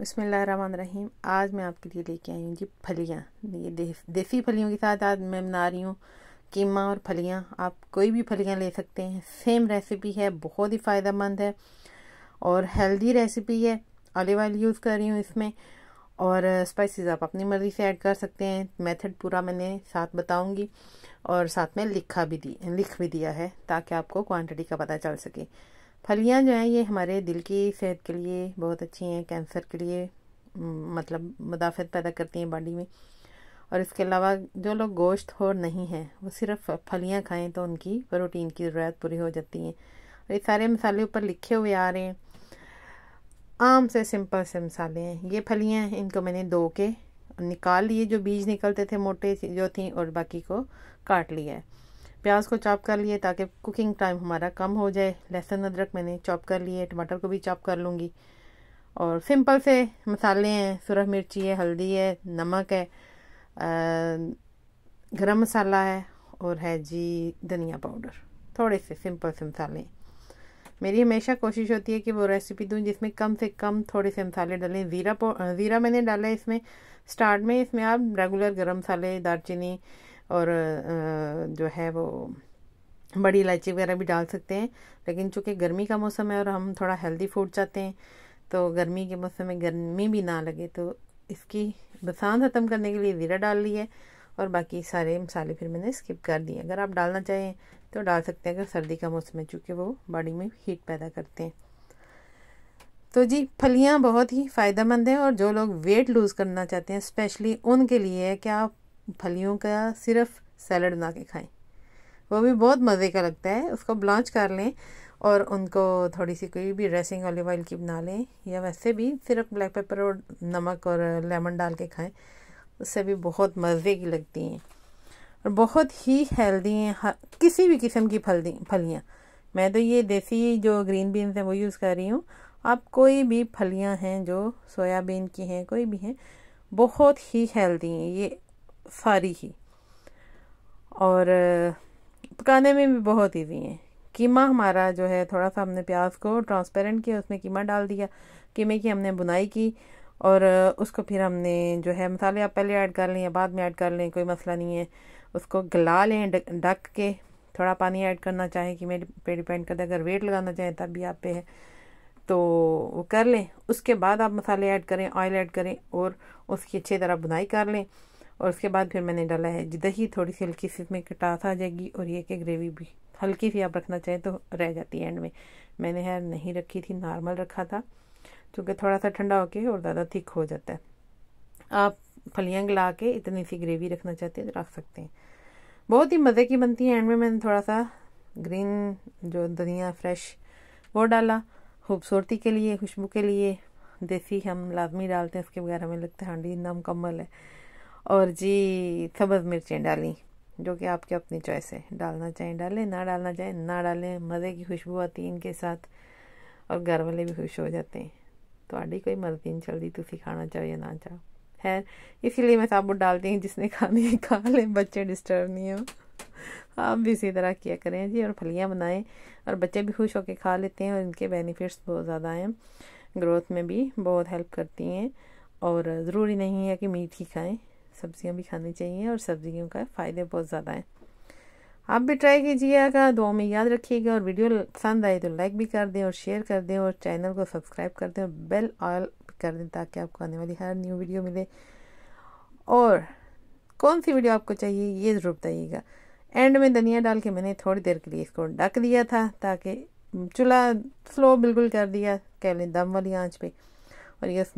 रहीम आज मैं आपके लिए लेके आई हूँ जी फलियाँ ये दे, देसी फलियों के साथ आज मैं बना रही हूँ कीमा और फलियाँ आप कोई भी फलियाँ ले सकते हैं सेम रेसिपी है बहुत ही फ़ायदेमंद है और हेल्दी रेसिपी है ऑलिव ऑयल यूज़ कर रही हूँ इसमें और स्पाइसेस आप अपनी मर्ज़ी से ऐड कर सकते हैं मेथड पूरा मैंने साथ बताऊंगी और साथ में लिखा भी दी लिख भी दिया है ताकि आपको क्वांटिटी का पता चल सके फलियाँ जो हैं ये हमारे दिल की सेहत के लिए बहुत अच्छी हैं कैंसर के लिए मतलब मुदाफ़त पैदा करती हैं बॉडी में और इसके अलावा जो लोग गोश्त और नहीं हैं वो सिर्फ फलियाँ खाएं तो उनकी प्रोटीन की ज़रूरत पूरी हो जाती है और ये सारे मसाले ऊपर लिखे हुए आ रहे हैं आम से सिंपल से मसाले हैं ये फलियाँ हैं इनको मैंने धो के निकाल लिए जो बीज निकलते थे मोटे जो थी और बाकी को काट लिया है प्याज को चॉप कर लिए ताकि कुकिंग टाइम हमारा कम हो जाए लहसुन अदरक मैंने चॉप कर लिए टमाटर को भी चॉप कर लूँगी और सिंपल से मसाले हैं सुरख मिर्ची है हल्दी है नमक है गरम मसाला है और है जी धनिया पाउडर थोड़े से सिंपल से मसाले मेरी हमेशा कोशिश होती है कि वो रेसिपी दूँ जिसमें कम से कम थोड़े से मसाले डालें ज़ीरा ज़ीरा मैंने डाला है इसमें स्टार्ट में इसमें आप रेगुलर गरम मसाले दालचीनी और जो है वो बड़ी इलायची वगैरह भी डाल सकते हैं लेकिन चूँकि गर्मी का मौसम है और हम थोड़ा हेल्दी फूड चाहते हैं तो गर्मी के मौसम में गर्मी भी ना लगे तो इसकी बसांत ख़त्म करने के लिए ज़ीरा डाल ली है और बाकी सारे मसाले फिर मैंने स्किप कर दिए अगर आप डालना चाहें तो डाल सकते हैं अगर सर्दी का मौसम है चूँकि वो बॉडी में हीट पैदा करते हैं तो जी फलियाँ बहुत ही फ़ायदेमंद हैं और जो लोग वेट लूज़ करना चाहते हैं स्पेशली उनके लिए है कि आप फलियों का सिर्फ सैलड बना के खाएँ वो भी बहुत मज़े का लगता है उसको ब्लांच कर लें और उनको थोड़ी सी कोई भी ड्रेसिंग ऑलिव ऑयल की बना लें या वैसे भी सिर्फ ब्लैक पेपर और नमक और लेमन डाल के खाएं उससे भी बहुत मज़े की लगती हैं और बहुत ही हेल्दी हैं किसी भी किस्म की फल फलियाँ मैं तो ये देसी जो ग्रीन बीन्स हैं वो यूज़ कर रही हूँ आप कोई भी फलियाँ हैं जो सोयाबीन की हैं कोई भी हैं बहुत ही हेल्दी हैं ये फारी ही और पकाने में भी बहुत ईजी है कीमा हमारा जो है थोड़ा सा हमने प्याज को ट्रांसपेरेंट किया उसमें कीमा डाल दिया कीमे की हमने बुनाई की और उसको फिर हमने जो है मसाले आप पहले ऐड कर लें या बाद में ऐड कर लें कोई मसला नहीं है उसको गला लें ढक के थोड़ा पानी ऐड करना चाहें कि मेरे पे डिपेंड करता अगर वेट लगाना चाहें तब भी आप पे है तो वो कर लें उसके बाद आप मसाले ऐड करें ऑयल ऐड करें और उसकी अच्छी तरह बुनाई कर लें और उसके बाद फिर मैंने डाला है दही थोड़ी सी हल्की सी इसमें कटास आ जाएगी और ये कि ग्रेवी भी हल्की सी आप रखना चाहें तो रह जाती है एंड में मैंने है नहीं रखी थी नॉर्मल रखा था क्योंकि थोड़ा सा ठंडा होके और ज़्यादा थिक हो जाता है आप फलियाँ गला के इतनी सी ग्रेवी रखना चाहते हैं तो रख सकते हैं बहुत ही मज़े की बनती है एंड में मैंने थोड़ा सा ग्रीन जो धनिया फ्रेश वो डाला खूबसूरती के लिए खुशबू के लिए देसी हम लाजमी डालते हैं उसके बगैर हमें लगता है हांडी इतना मुकम्मल है और जी सब्ज़ मिर्चें डाली जो कि आपके अपनी चॉइस है डालना चाहें डालें ना डालना चाहें ना डालें मज़े की खुशबू आती है इनके साथ और घर वाले भी खुश हो जाते हैं ਤੁਹਾਡੀ कोई ਮਰਜ਼ੀ नहीं चलती तुम खाना चाहो या ना चाहो है इसीलिए मैं साबुत डालती हूँ जिसने खानी है खा लें बच्चे डिस्टर्ब नहीं हो आप भी इसी तरह किया करें जी और फलियाँ बनाएं और बच्चे भी खुश होकर खा लेते हैं और इनके बेनिफिट्स बहुत ज़्यादा हैं ग्रोथ में भी बहुत हेल्प करती हैं और ज़रूरी नहीं है कि मीट ही खाएं सब्जियां भी खानी चाहिए और सब्जियों का फ़ायदे बहुत ज़्यादा हैं आप भी ट्राई कीजिएगा दुआ में याद रखिएगा और वीडियो पसंद आए तो लाइक भी कर दें और शेयर कर दें और चैनल को सब्सक्राइब कर दें और बेल ऑल कर दें ताकि आपको आने वाली हर न्यू वीडियो मिले और कौन सी वीडियो आपको चाहिए ये ज़रूर बताइएगा एंड में धनिया डाल के मैंने थोड़ी देर के लिए इसको ढक दिया था ताकि चूल्हा स्लो बिल्कुल कर दिया कह लें दम वाली आँच पर और ये उसमें